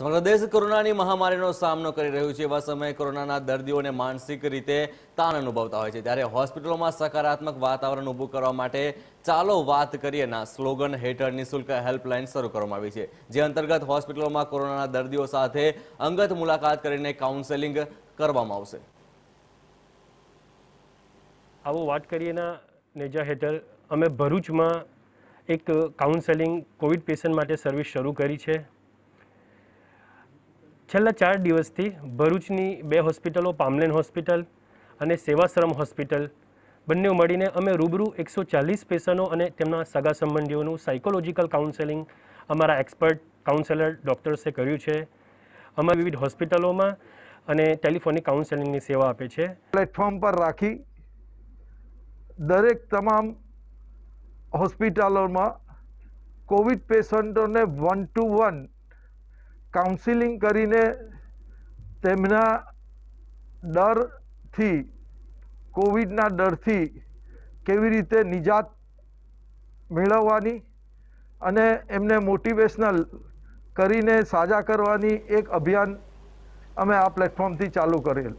દેશ કોરોનાની મહામારીનો સામનો કરી રહ્યું છે એવા સમયે કોરોનાના દર્દીઓને માનસિક રીતે તાણ અનુભવતા હોય છે ત્યારે હોસ્પિટલોમાં સકારાત્મક વાતાવરણ ઊભું કરવા માટે ચાલો વાત કરીએના સ્લોગન હેઠળ નિઃશુલ્ક હેલ્પલાઇન શરૂ કરવામાં આવી છે જે અંતર્ગત હોસ્પિટલોમાં કોરોનાના દર્દીઓ સાથે અંગત મુલાકાત કરીને કાઉન્સેલિંગ કરવામાં આવશે આવો વાત કરીએના નેજા હેઠળ અમે ભરૂચમાં એક કાઉન્સેલિંગ કોવિડ પેશન્ટ માટે સર્વિસ શરૂ કરી છે છેલ્લા ચાર દિવસથી ભરૂચની બે હોસ્પિટલો પામલેન હોસ્પિટલ અને સેવાશ્રમ હોસ્પિટલ બંને મળીને અમે રૂબરૂ એકસો ચાલીસ પેશન્ટો અને તેમના સગા સંબંધીઓનું સાયકોલોજીકલ કાઉન્સેલિંગ અમારા એક્સપર્ટ કાઉન્સેલર ડૉક્ટર્સે કર્યું છે અમારી વિવિધ હોસ્પિટલોમાં અને ટેલિફોનિક કાઉન્સેલિંગની સેવા આપે છે પ્લેટફોર્મ પર રાખી દરેક તમામ હોસ્પિટલોમાં કોવિડ પેશન્ટોને વન ટુ વન કાઉન્સિલિંગ કરીને તેમના ડરથી કોવિડના ડરથી કેવી રીતે નિજાત મેળવવાની અને એમને મોટિવેશનલ કરીને સાજા કરવાની એક અભિયાન અમે આ પ્લેટફોર્મથી ચાલુ કરેલ